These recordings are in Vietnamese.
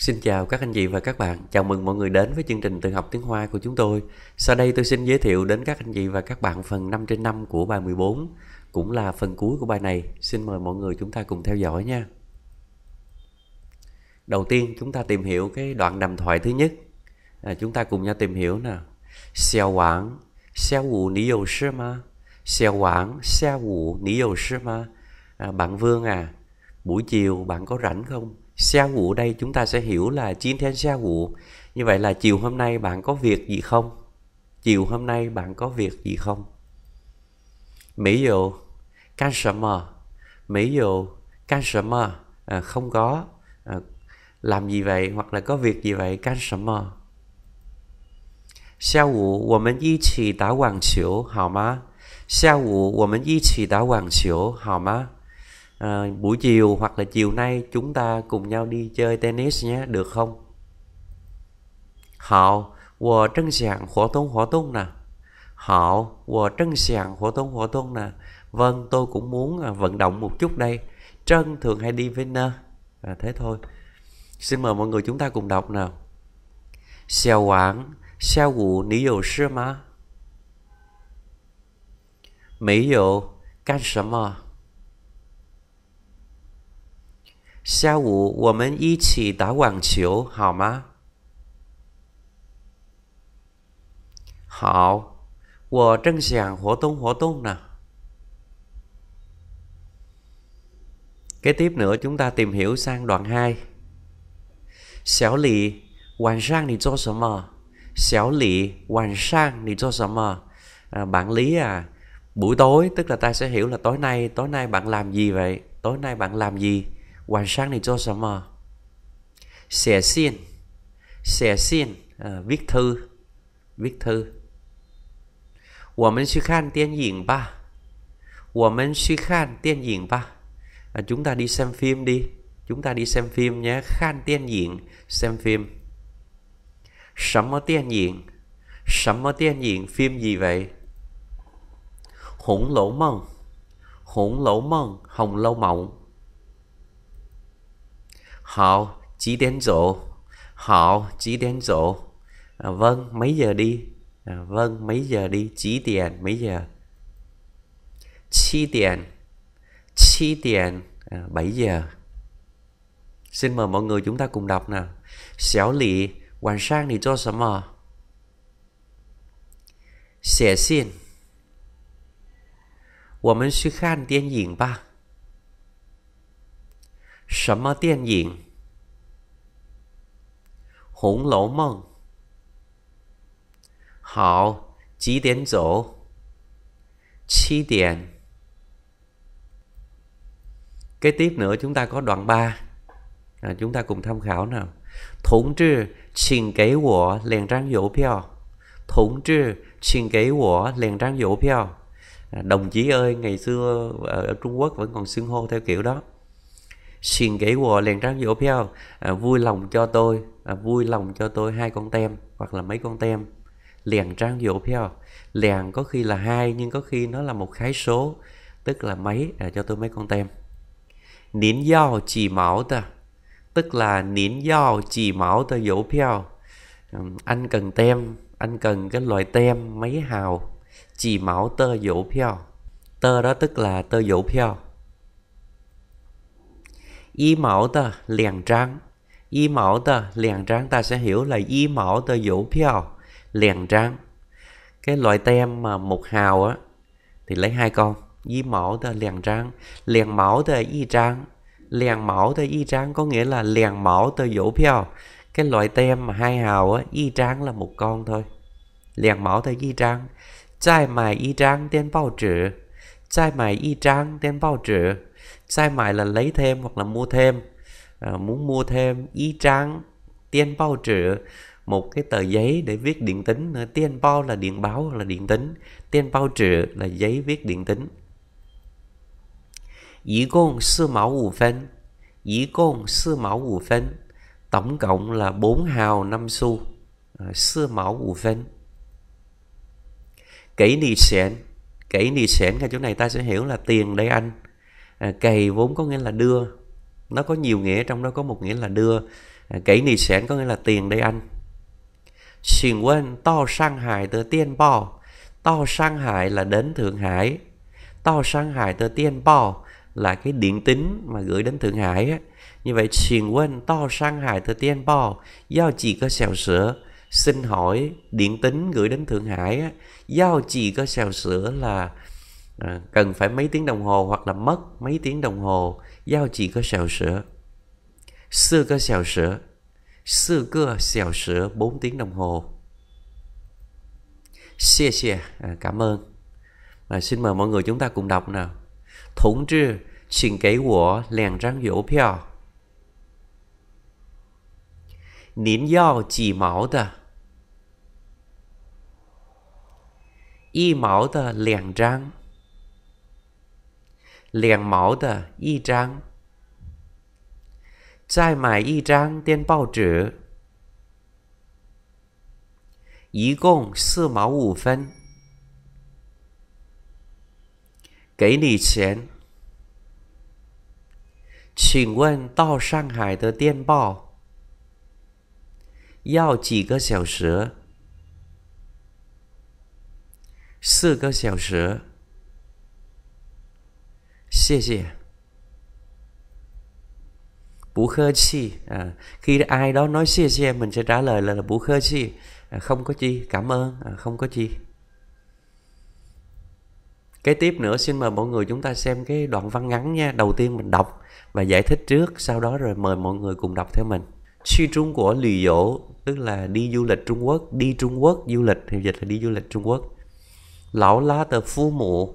Xin chào các anh chị và các bạn, chào mừng mọi người đến với chương trình tự học tiếng Hoa của chúng tôi. Sau đây tôi xin giới thiệu đến các anh chị và các bạn phần 5 trên 5 của bài 14, cũng là phần cuối của bài này. Xin mời mọi người chúng ta cùng theo dõi nha. Đầu tiên chúng ta tìm hiểu cái đoạn đàm thoại thứ nhất. À, chúng ta cùng nhau tìm hiểu nè. Xiao Wang, Xiao Wu ní yếu sư ma? Xiao Wang, Xiao Wu ní yếu sư ma? À, bạn Vương à, buổi chiều bạn có rảnh không? Xa ngủ đây chúng ta sẽ hiểu là chín thêm xa ngủ. Như vậy là chiều hôm nay bạn có việc gì không? Chiều hôm nay bạn có việc gì không? Mỹ dụ can sợ mờ Mỹ dụ can sợ mờ không có à, làm gì vậy hoặc là có việc gì vậy can sợ mờ Xa ngủ, 我们一起打网球好吗？下午我们一起打网球好吗？à, buổi chiều hoặc là chiều nay chúng ta cùng nhau đi chơi tennis nhé được không? nè. nè. Vâng, tôi cũng muốn à, vận động một chút đây. Trân thường hay đi với nơ. À, thế thôi. Xin mời mọi người chúng ta cùng đọc nào. Xiao Quảng, Xiao Vũ, Ní Dụ Sư Má. Mỹ Dụ, Can Sở Mơ. 下午我们一起打网球好吗？好，我正想活动活动 nè. Kế tiếp nữa chúng ta tìm hiểu sang đoạn 2. Xiao Lì, Hoàng Sang thì cho sớm mờ. Xiao Lì, Hoàng Sang thì cho sớm mờ. À, bạn Lý à, buổi tối tức là ta sẽ hiểu là tối nay, tối nay bạn làm gì vậy? Tối nay bạn làm gì? 晚上你做什么？写信，写信，呃，viết à, thư, viết thư. À, chúng ta đi xem phim đi. Chúng ta đi xem phim nhé. Khan tiên diện, xem phim. Sắm mơ tiên diện. Sắm mơ tiên diện, phim gì vậy? Hủng lỗ Mộng, Hủng lỗ Mộng, hồng lâu mộng họ chỉ đến rộ họ chỉ đến rộ à, vâng mấy giờ đi à, vâng mấy giờ đi chỉ tiền mấy giờ chi tiền chi tiền à, giờ xin mời mọi người chúng ta cùng đọc nào xéo lì hoàn sang thì cho chúng ta đi xem phim. 什么电影？《红楼梦》。好，几点走？七点。Kế tiếp nữa chúng ta có đoạn 3. À, chúng ta cùng tham khảo nào. Thống trừ, xin kế của liền trang dỗ 票. Thống trừ, xin kế của liền trang dỗ 票. À, đồng chí ơi, ngày xưa ở Trung Quốc vẫn còn xưng hô theo kiểu đó xin ghế của lên trang dỗ phải à, vui lòng cho tôi à, vui lòng cho tôi hai con tem hoặc là mấy con tem liền trang dỗ phải không liền có khi là hai nhưng có khi nó là một khái số tức là mấy à, cho tôi mấy con tem nín giao chỉ máu ta tức là nín giao chỉ máu ta dỗ phải à, ừ, anh cần tem anh cần cái loại tem mấy hào chỉ máu tơ dỗ phèo tơ đó tức là tơ dỗ phèo y mẫu tờ liền trắng y mẫu tờ liền trắng ta sẽ hiểu là y mẫu tờ vũ phiêu liền trắng cái loại tem mà một hào á thì lấy hai con y mẫu tờ liền trắng liền mẫu tờ y trắng liền mẫu tờ y trắng có nghĩa là liền mẫu tờ vũ phiêu cái loại tem mà hai hào á y trắng là một con thôi liền mẫu tờ y trắng trai mài y trắng tên bao trữ trai mài y trắng tên bao trữ sai mãi là lấy thêm hoặc là mua thêm à, muốn mua thêm y trang tiền bao trữ một cái tờ giấy để viết điện tính à, tiền bao là điện báo hoặc là điện tính tiền bao trữ là giấy viết điện tính ý gồm sư máu ngủ phân ý gồm sư máu ngủ phân tổng cộng là 4 hào 5 xu à, sư máu ngủ phân kỹ nì sẹn kỹ nì sẹn cái chỗ này ta sẽ hiểu là tiền đây anh à, cày vốn có nghĩa là đưa nó có nhiều nghĩa trong đó có một nghĩa là đưa à, cấy nì sẻn có nghĩa là tiền đây anh xin quên to sang hải từ tiên bò to sang hải là đến thượng hải to sang hải từ tiên bò là cái điện tín mà gửi đến thượng hải á như vậy xin quên to sang hải từ tiên bò giao chỉ có xèo sữa xin hỏi điện tín gửi đến thượng hải á do chỉ có xèo sữa là à, cần phải mấy tiếng đồng hồ hoặc là mất mấy tiếng đồng hồ giao chỉ có xèo sữa sư cơ xèo sữa sư cơ xèo sữa 4 tiếng đồng hồ xie xie à, cảm ơn à, xin mời mọi người chúng ta cùng đọc nào thống trư xin kể của lèn răng dỗ 票 Nín yào chỉ máu tờ Y máu tờ lèn răng 两毛的一张，再买一张电报纸，一共四毛五分。给你钱。请问到上海的电报要几个小时？四个小时。谢谢。Bú khơ chi. À, khi ai đó nói xe xe mình sẽ trả lời là, là bú khơ chi. À, không có chi, cảm ơn, à, không có chi. Kế tiếp nữa xin mời mọi người chúng ta xem cái đoạn văn ngắn nha. Đầu tiên mình đọc và giải thích trước, sau đó rồi mời mọi người cùng đọc theo mình. Chi Trung của lì dỗ, tức là đi du lịch Trung Quốc, đi Trung Quốc du lịch thì dịch là đi du lịch Trung Quốc. Lão lá tờ phu mụ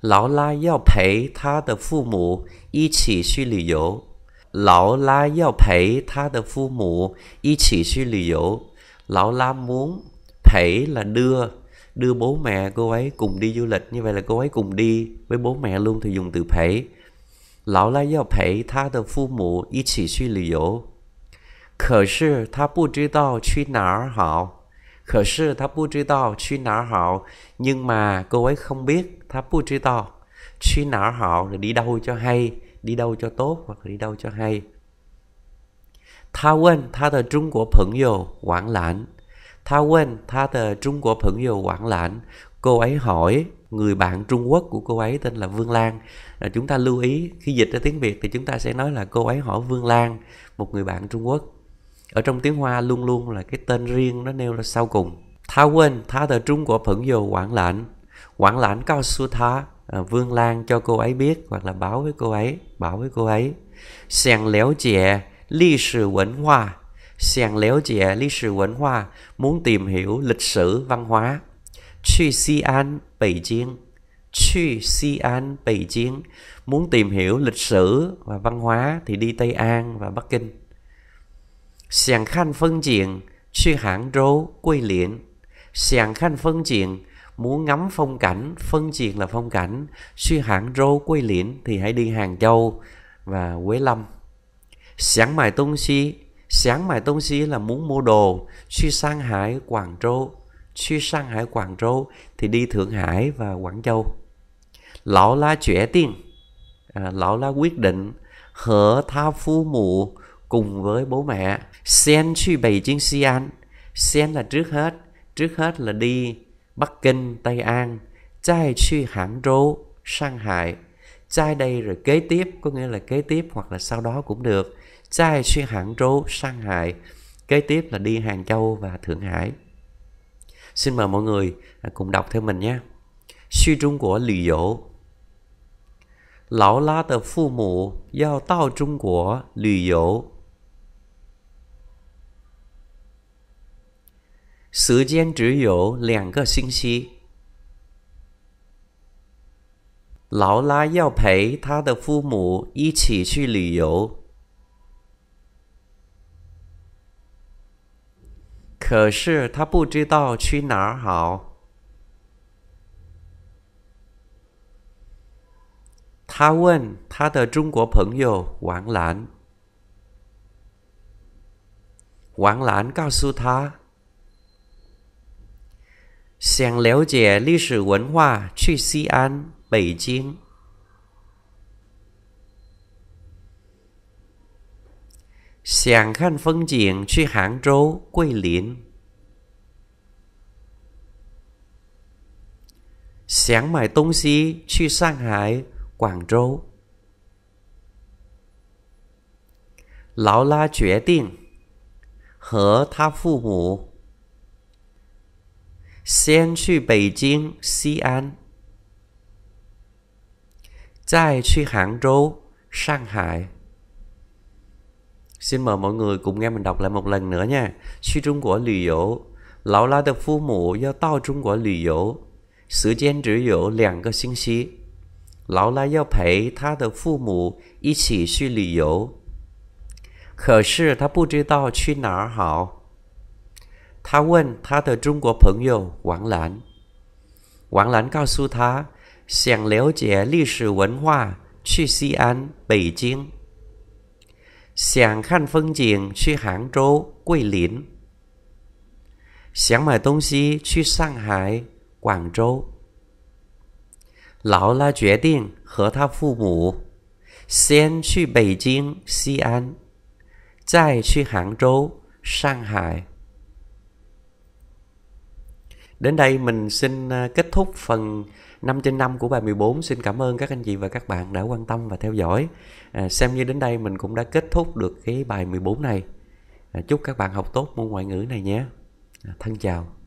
劳拉要陪他的父母一起去旅游。劳拉要陪他的父母一起去旅游。Lão muốn Thể là đưa Đưa bố mẹ cô ấy cùng đi du lịch Như vậy là cô ấy cùng đi với bố mẹ luôn Thì dùng từ thể Lão La giao thể tha de phu mụ Y chỉ suy lý yếu Khở sư ta bu trí đào Chuy nả hảo 可是他不知道去哪好 nhưng mà cô ấy không biết đi đâu cho hay đi đâu cho tốt hoặc đi đâu cho hay Cô ấy hỏi người bạn Trung Quốc của cô ấy tên là Vương Lan à, Chúng ta lưu ý khi dịch ra tiếng Việt thì chúng ta sẽ nói là cô ấy hỏi Vương Lan Một người bạn Trung Quốc ở trong tiếng hoa luôn luôn là cái tên riêng nó nêu là sau cùng tha quên tha tờ trung của phẫn dồ quản lãnh quản lãnh cao su tha à, vương lan cho cô ấy biết hoặc là báo với cô ấy bảo với cô ấy sàng léo chè ly sử quẩn hoa sàng léo chè ly sử quẩn hoa muốn tìm hiểu lịch sử văn hóa Chuy Si An, Bảy Chiên Chuy Si An, Bảy Chiên Muốn tìm hiểu lịch sử và văn hóa thì đi Tây An và Bắc Kinh 想看风景去 Hán Rô, Quy Liên. 想看风景 muốn ngắm phong cảnh, phân diện là phong cảnh, suy hãng rô quê liễn thì hãy đi Hàng Châu và Quế Lâm. Sáng mài tông xí, sáng mài tông xí là muốn mua đồ, suy sang Hải, Quảng Châu, suy sang Hải, Quảng Châu thì đi Thượng Hải và Quảng Châu. Lão la chuyển tiền, à, lão la quyết định hở tha phu mụ cùng với bố mẹ. Sen suy bày chiến si an. Sen là trước hết. Trước hết là đi Bắc Kinh, Tây An. Chai suy hãng rô, sang Hải. Chai đây rồi kế tiếp, có nghĩa là kế tiếp hoặc là sau đó cũng được. Chai suy hãng rô, sang Hải. Kế tiếp là đi Hàng Châu và Thượng Hải. Xin mời mọi người à, cùng đọc theo mình nhé. Suy trung của lì dỗ 劳拉的父母要到中国旅游。时间只有两个星期，劳拉要陪她的父母一起去旅游，可是她不知道去哪儿好。她问她的中国朋友王兰，王兰告诉她。想了解历史文化，去西安、北京；想看风景，去杭州、桂林；想买东西，去上海、广州。劳拉决定和他父母。先去北京、西安，再去杭州、上海。xin mời mọi người cùng nghe mình đọc lại một lần nữa nha. 去中国旅游，劳拉的父母要到中国旅游，时间只有两个星期。劳拉要陪她的父母一起去旅游，可是她不知道去哪儿好。他问他的中国朋友王兰，王兰告诉他，想了解历史文化去西安、北京；想看风景去杭州、桂林；想买东西去上海、广州。劳拉决定和他父母先去北京、西安，再去杭州、上海。Đến đây mình xin à, kết thúc phần 5 trên 5 của bài 14. Xin cảm ơn các anh chị và các bạn đã quan tâm và theo dõi. À, xem như đến đây mình cũng đã kết thúc được cái bài 14 này. À, chúc các bạn học tốt môn ngoại ngữ này nhé. À, thân chào.